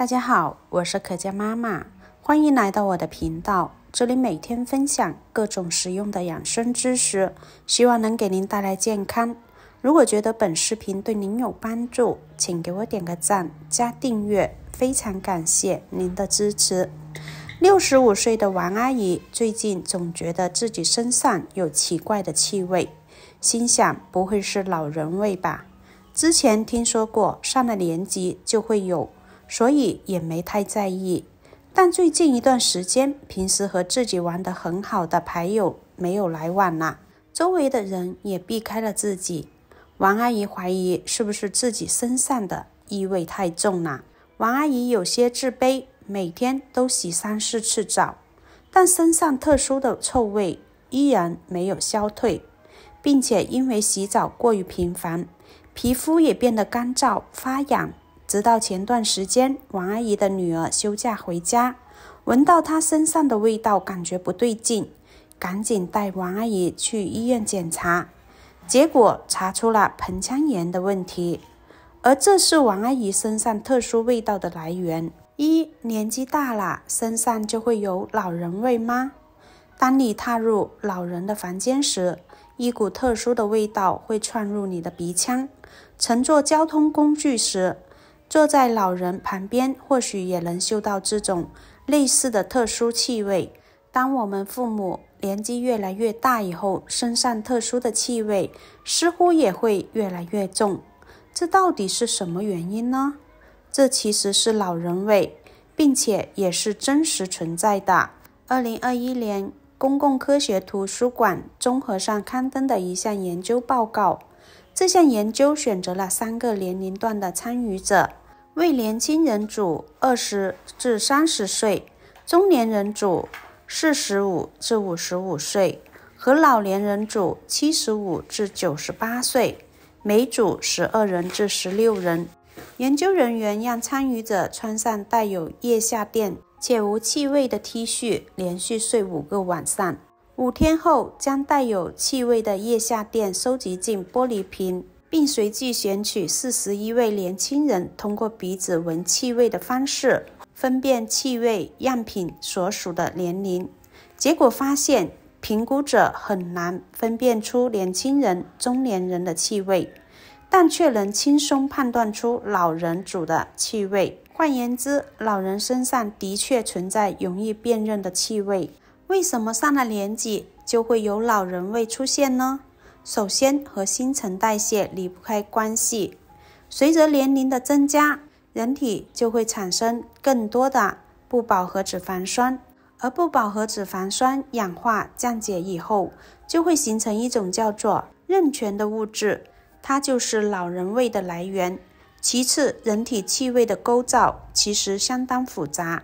大家好，我是可嘉妈妈，欢迎来到我的频道。这里每天分享各种实用的养生知识，希望能给您带来健康。如果觉得本视频对您有帮助，请给我点个赞加订阅，非常感谢您的支持。六十五岁的王阿姨最近总觉得自己身上有奇怪的气味，心想不会是老人味吧？之前听说过上了年纪就会有。所以也没太在意，但最近一段时间，平时和自己玩得很好的牌友没有来往了，周围的人也避开了自己。王阿姨怀疑是不是自己身上的异味太重了。王阿姨有些自卑，每天都洗三四次澡，但身上特殊的臭味依然没有消退，并且因为洗澡过于频繁，皮肤也变得干燥发痒。直到前段时间，王阿姨的女儿休假回家，闻到她身上的味道，感觉不对劲，赶紧带王阿姨去医院检查，结果查出了盆腔炎的问题。而这是王阿姨身上特殊味道的来源。一年纪大了，身上就会有老人味吗？当你踏入老人的房间时，一股特殊的味道会窜入你的鼻腔。乘坐交通工具时。坐在老人旁边，或许也能嗅到这种类似的特殊气味。当我们父母年纪越来越大以后，身上特殊的气味似乎也会越来越重。这到底是什么原因呢？这其实是老人味，并且也是真实存在的。二零二一年，公共科学图书馆综合上刊登的一项研究报告。这项研究选择了三个年龄段的参与者。为年轻人组（二十至三十岁）、中年人组（四十五至五十五岁）和老年人组（七十五至九十八岁），每组十二人至十六人。研究人员让参与者穿上带有腋下垫且无气味的 T 恤，连续睡五个晚上。五天后，将带有气味的腋下垫收集进玻璃瓶。并随即选取四十一位年轻人，通过鼻子闻气味的方式分辨气味样品所属的年龄。结果发现，评估者很难分辨出年轻人、中年人的气味，但却能轻松判断出老人组的气味。换言之，老人身上的确存在容易辨认的气味。为什么上了年纪就会有老人味出现呢？首先和新陈代谢离不开关系，随着年龄的增加，人体就会产生更多的不饱和脂肪酸，而不饱和脂肪酸氧化降解以后，就会形成一种叫做壬醛的物质，它就是老人味的来源。其次，人体气味的构造其实相当复杂，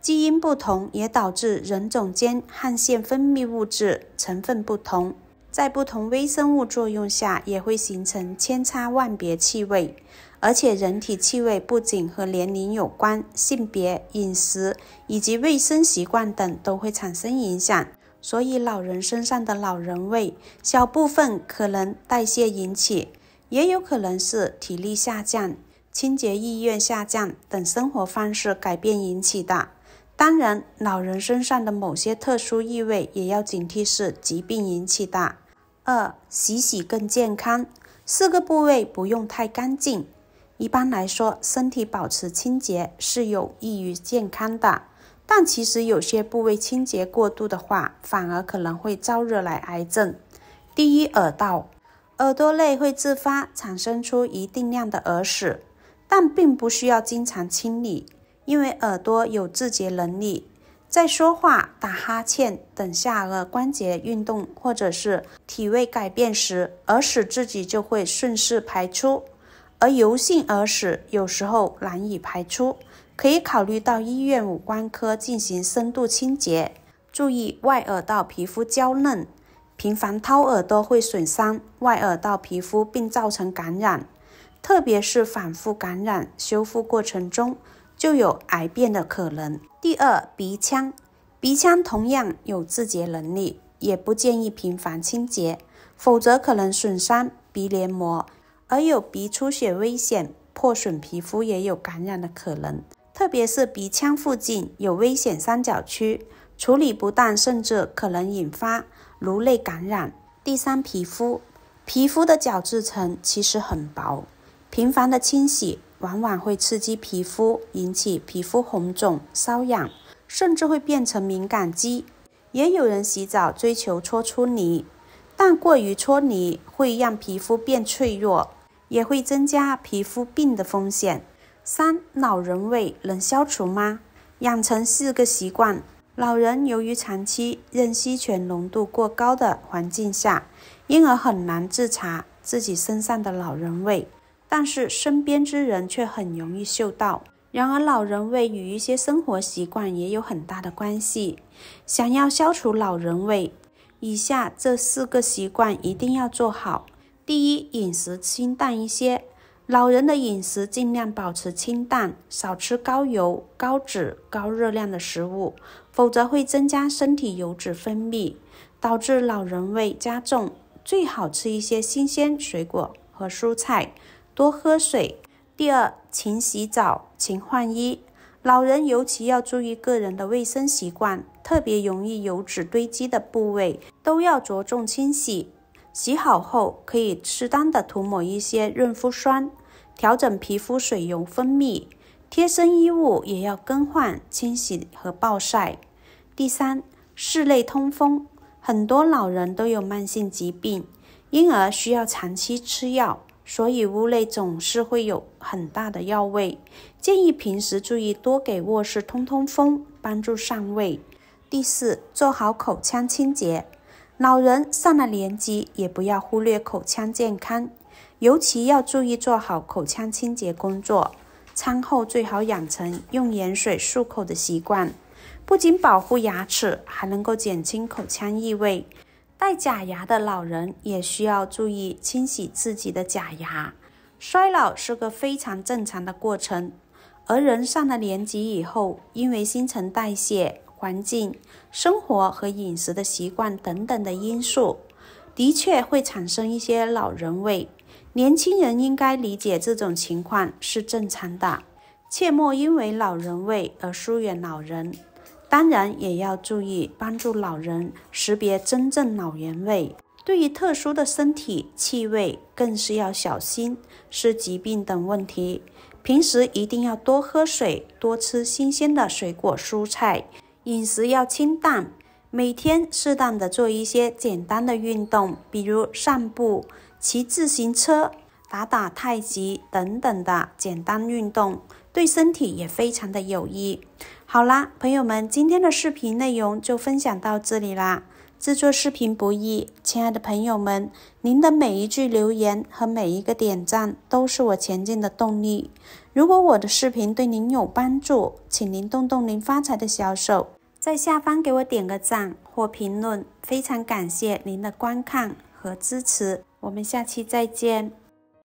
基因不同也导致人种间汗腺分泌物质成分不同。在不同微生物作用下，也会形成千差万别气味。而且，人体气味不仅和年龄有关，性别、饮食以及卫生习惯等都会产生影响。所以，老人身上的老人味，小部分可能代谢引起，也有可能是体力下降、清洁意愿下降等生活方式改变引起的。当然，老人身上的某些特殊异味也要警惕是疾病引起的。二、洗洗更健康，四个部位不用太干净。一般来说，身体保持清洁是有益于健康的，但其实有些部位清洁过度的话，反而可能会招惹来癌症。第一，耳道，耳朵内会自发产生出一定量的耳屎，但并不需要经常清理。因为耳朵有自洁能力，在说话、打哈欠等下颌关节运动或者是体位改变时，耳屎自己就会顺势排出。而油性耳屎有时候难以排出，可以考虑到医院五官科进行深度清洁。注意，外耳道皮肤娇嫩，频繁掏耳朵会损伤外耳道皮肤并造成感染，特别是反复感染修复过程中。就有癌变的可能。第二，鼻腔，鼻腔同样有自洁能力，也不建议频繁清洁，否则可能损伤鼻黏膜，而有鼻出血危险，破损皮肤也有感染的可能，特别是鼻腔附近有危险三角区，处理不当甚至可能引发颅内感染。第三，皮肤，皮肤的角质层其实很薄，频繁的清洗。往往会刺激皮肤，引起皮肤红肿、瘙痒，甚至会变成敏感肌。也有人洗澡追求搓出泥，但过于搓泥会让皮肤变脆弱，也会增加皮肤病的风险。三、老人味能消除吗？养成四个习惯。老人由于长期在吸醛浓度过高的环境下，因而很难自查自己身上的老人味。但是身边之人却很容易嗅到。然而老人味与一些生活习惯也有很大的关系。想要消除老人味，以下这四个习惯一定要做好。第一，饮食清淡一些。老人的饮食尽量保持清淡，少吃高油、高脂、高热量的食物，否则会增加身体油脂分泌，导致老人味加重。最好吃一些新鲜水果和蔬菜。多喝水。第二，勤洗澡，勤换衣。老人尤其要注意个人的卫生习惯，特别容易油脂堆积的部位都要着重清洗。洗好后可以适当的涂抹一些润肤霜，调整皮肤水油分泌。贴身衣物也要更换、清洗和暴晒。第三，室内通风。很多老人都有慢性疾病，因而需要长期吃药。所以屋内总是会有很大的药味，建议平时注意多给卧室通通风，帮助上位。第四，做好口腔清洁。老人上了年纪，也不要忽略口腔健康，尤其要注意做好口腔清洁工作。餐后最好养成用盐水漱口的习惯，不仅保护牙齿，还能够减轻口腔异味。戴假牙的老人也需要注意清洗自己的假牙。衰老是个非常正常的过程，而人上了年纪以后，因为新陈代谢、环境、生活和饮食的习惯等等的因素，的确会产生一些老人味。年轻人应该理解这种情况是正常的，切莫因为老人味而疏远老人。当然也要注意帮助老人识别真正老人味，对于特殊的身体气味更是要小心，是疾病等问题。平时一定要多喝水，多吃新鲜的水果蔬菜，饮食要清淡，每天适当的做一些简单的运动，比如散步、骑自行车、打打太极等等的简单运动，对身体也非常的有益。好啦，朋友们，今天的视频内容就分享到这里啦。制作视频不易，亲爱的朋友们，您的每一句留言和每一个点赞都是我前进的动力。如果我的视频对您有帮助，请您动动您发财的小手，在下方给我点个赞或评论，非常感谢您的观看和支持。我们下期再见。